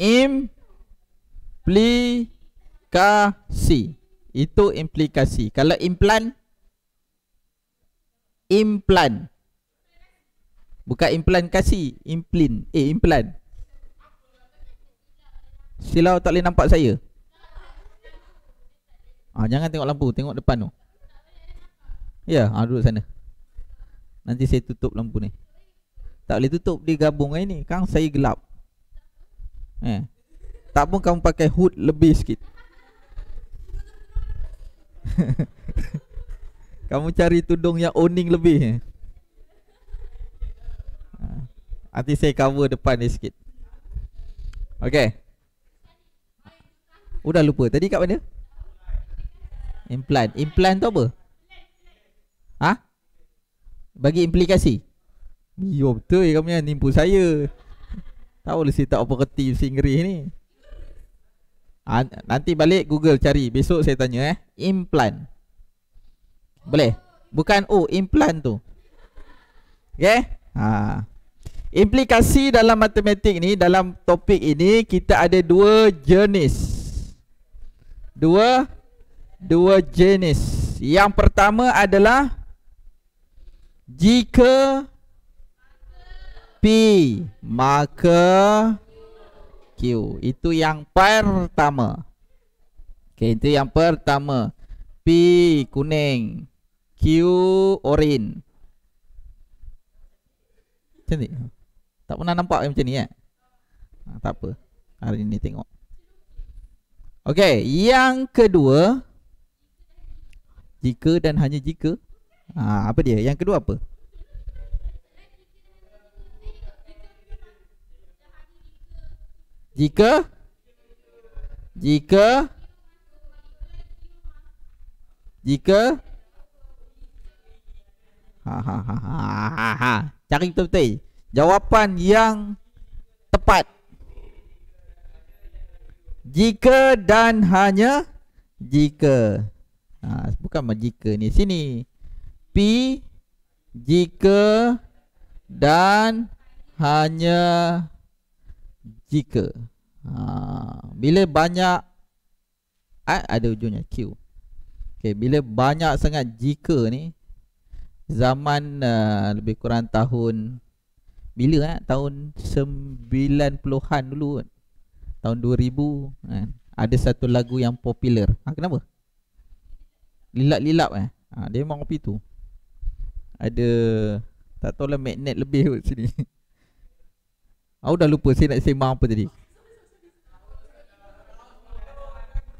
implikasi. Itu implikasi. Kalau implant implant. Bukan implant kasi, implin, Eh implant. Silau tak boleh nampak saya. Ah jangan tengok lampu, tengok depan tu. Ya, ah duduk sana. Nanti saya tutup lampu ni. Tak boleh tutup dia gabung kan ni. Kang saya gelap. Eh. Tak pun kamu pakai hood lebih sikit. kamu cari tudung yang owning lebih. Eh. Ah, nanti saya cover depan ni sikit. Okay. Udah lupa. Tadi kat mana? Implant. Implant tu apa? Ha? Bagi implikasi. Yo betul kamu ni nimpu saya. Tahu boleh saya tak apa reti singri ni ha, Nanti balik Google cari Besok saya tanya eh Implant Boleh? Bukan O, oh, implant tu Okay? Ha. Implikasi dalam matematik ni Dalam topik ini Kita ada dua jenis Dua Dua jenis Yang pertama adalah Jika Jika P maka Q. Itu yang pertama. okay itu yang pertama. P kuning, Q oren. Cantik. Tak pernah nampak macam ni eh. Ha, tak apa. Hari ni tengok. Okey, yang kedua jika dan hanya jika. Ha, apa dia? Yang kedua apa? Jika Jika Jika ha ha ha, ha, ha, ha, Cari betul-betul Jawapan yang Tepat Jika dan hanya Jika ha, Bukan majika ni Sini P Jika Dan Hanya jika ha, bila banyak ad, eh, ada ujungnya q okey bila banyak sangat jika ni zaman uh, lebih kurang tahun bila eh tahun 90-an dulu kan tahun 2000 kan ha, ada satu lagu yang popular ha, kenapa lilap-lilap eh ha, dia memang kopi tu ada tak tahu lah magnet lebih kat sini Aku dah lupa saya nak sembang apa tadi.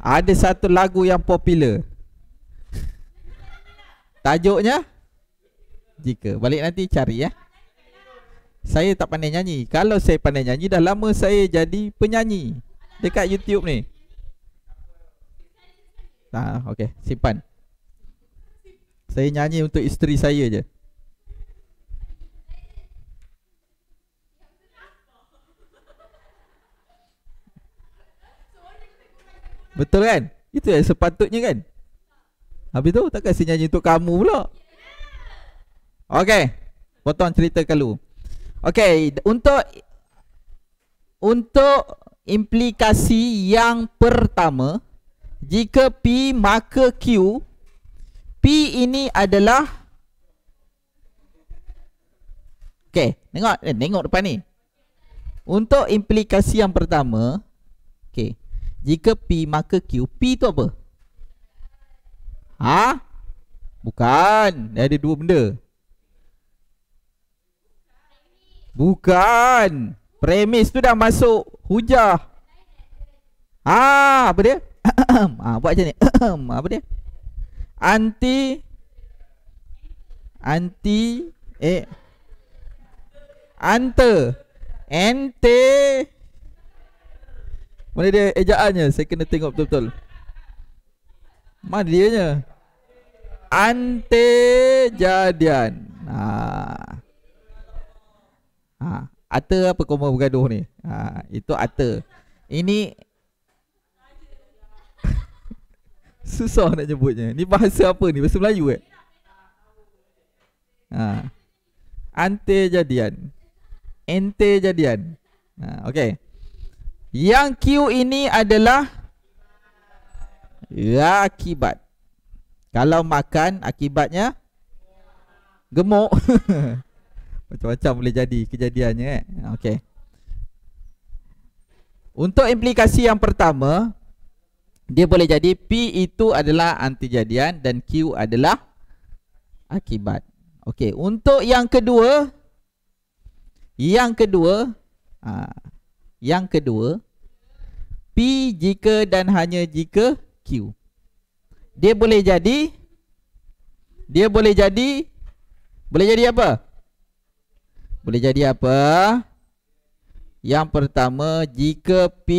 Ada satu lagu yang popular. Tajuknya Jika balik nanti cari ya. Saya tak pandai nyanyi. Kalau saya pandai nyanyi dah lama saya jadi penyanyi dekat YouTube ni. Nah, okey, simpan. Saya nyanyi untuk isteri saya je. Betul kan? Itu yang sepatutnya kan? Habis tu tak saya nyanyi untuk kamu pula Okay Potong cerita kalu Okay Untuk Untuk Implikasi yang pertama Jika P maka Q P ini adalah Okay Tengok eh, Tengok depan ni Untuk implikasi yang pertama Okay jika P maka Q P tu apa? Ha? Bukan Dia ada dua benda Bukan Premis tu dah masuk hujah Ha? Apa dia? ha, buat macam ni ha, Apa dia? Anti Anti Eh Anter Ente Ente mana dia ejaannya? Saya kena tengok betul-betul. Mana dia nya? Ante jadian. Ha. Ha, ate apa koma bergaduh ni? Ha, itu ate. Ini susah nak nyebutnya. Ni bahasa apa ni? Bahasa Melayu ke? Eh? Ha. Ante jadian. Ente jadian. Ha, okey. Yang Q ini adalah akibat. Kalau makan akibatnya gemuk. Macam-macam boleh jadi kejadiannya eh. Okey. Untuk implikasi yang pertama, dia boleh jadi P itu adalah antijadian dan Q adalah akibat. Okey, untuk yang kedua yang kedua aa, ah, yang kedua P jika dan hanya jika Q Dia boleh jadi Dia boleh jadi Boleh jadi apa? Boleh jadi apa? Yang pertama jika P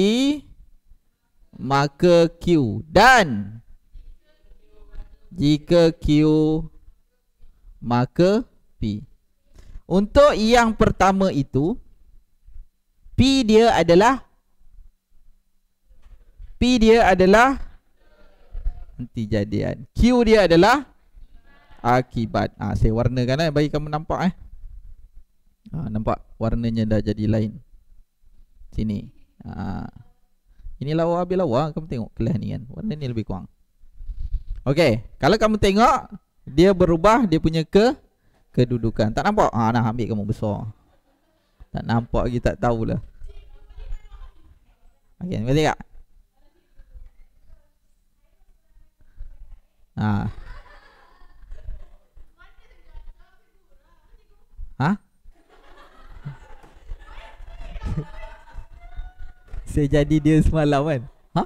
Maka Q Dan Jika Q Maka P Untuk yang pertama itu P dia adalah P dia adalah Nanti jadian Q dia adalah Akibat ha, Saya warnakan eh Bagi kamu nampak eh ha, Nampak Warnanya dah jadi lain Sini ha. Ini lawa habis lawa Kamu tengok kelas ni kan Warna ni lebih kurang Okey Kalau kamu tengok Dia berubah Dia punya ke Kedudukan Tak nampak ha, Nak ambil kamu besar tak nampak lagi tak tahulah Okay, ni tak? Ha. Ha? Saya jadi dia semalam kan? Ha?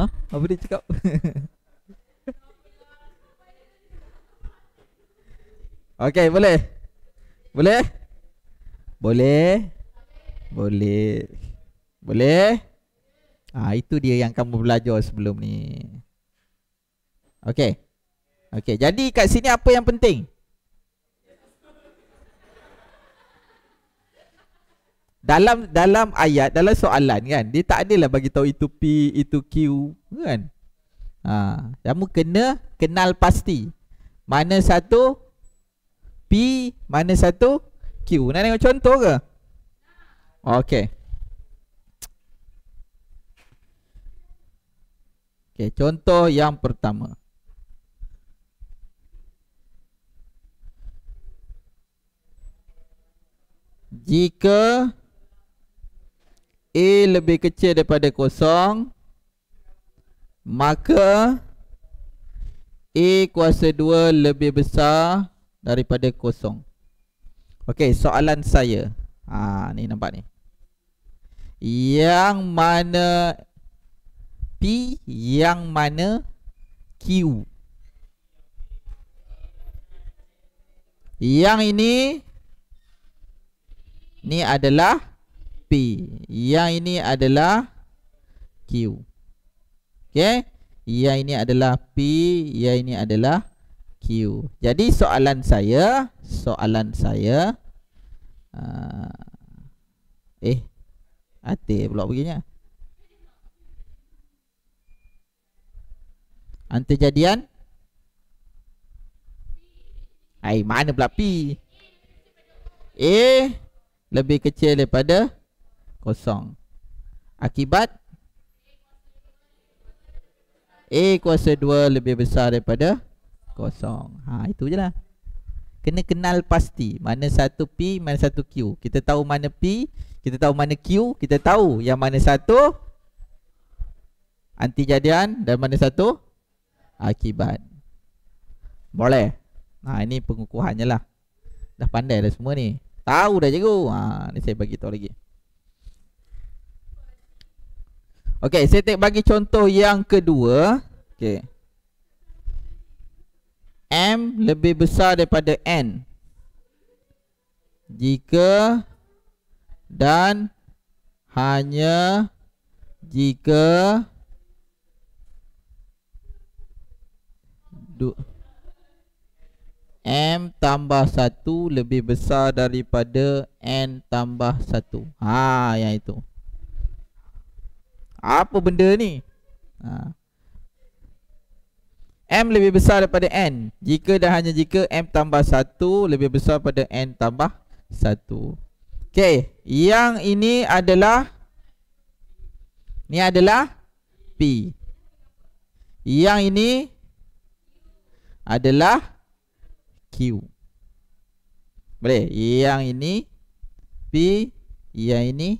Ha? Apa dia cakap? okay, boleh? Boleh? Boleh? Boleh. Boleh? Ah itu dia yang kamu belajar sebelum ni. Okey. Okey, jadi kat sini apa yang penting? Dalam dalam ayat, dalam soalan kan, dia tak adalah bagi tahu itu P, itu Q, kan? Ha, kamu kena kenal pasti. Mana satu P, mana satu nak tengok contoh ke? Okey. Okey, contoh yang pertama. Jika A lebih kecil daripada kosong Maka A kuasa 2 lebih besar daripada kosong Okey, soalan saya. Ha ni nampak ni. Yang mana P yang mana Q? Yang ini ni adalah P. Yang ini adalah Q. Okey? Yang ini adalah P, yang ini adalah Q. Jadi soalan saya, soalan saya uh, eh ate pula begini. Antara jadian Hai, mana pula P? A lebih kecil daripada kosong. Akibat A kuasa 2 lebih besar daripada kosong ha, Itu je lah Kena kenal pasti Mana satu P, mana satu Q Kita tahu mana P, kita tahu mana Q Kita tahu yang mana satu Anti jadian dan mana satu Akibat Boleh ha, Ini pengukuhannya lah Dah pandai dah semua ni Tahu dah cikgu ha, Ini saya bagi tahu lagi Okey, saya bagi contoh yang kedua. Okey. M lebih besar daripada N jika dan hanya jika M tambah 1 lebih besar daripada N tambah 1 Haa yang itu Apa benda ni Haa M lebih besar daripada N Jika dan hanya jika M tambah 1 Lebih besar daripada N tambah 1 Okey Yang ini adalah Ini adalah P Yang ini Adalah Q Boleh Yang ini P Yang ini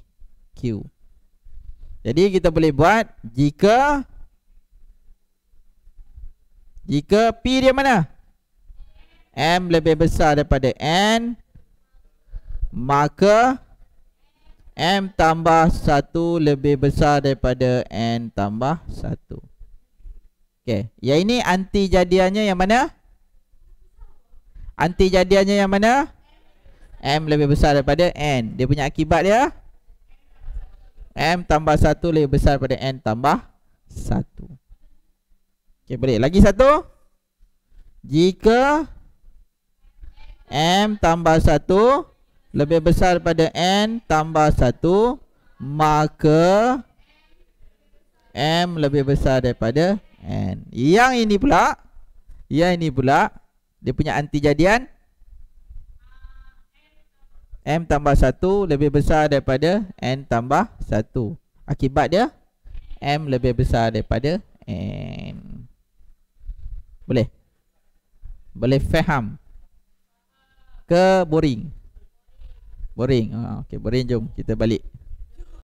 Q Jadi kita boleh buat Jika Jika jika P dia mana? M lebih besar daripada N Maka M tambah 1 lebih besar daripada N tambah 1 Okay, yang ini anti jadiannya yang mana? Anti jadiannya yang mana? M lebih besar daripada N Dia punya akibat dia M tambah 1 lebih besar daripada N tambah 1 Okey, boleh. Lagi satu. Jika M tambah satu lebih besar pada N tambah satu, maka M lebih besar daripada N. Yang ini pula, yang ini pula, dia punya anti jadian. M tambah satu lebih besar daripada N tambah satu. Akibat dia, M lebih besar daripada N. Boleh Boleh faham Ke boring Boring, ah, okay, boring jom kita balik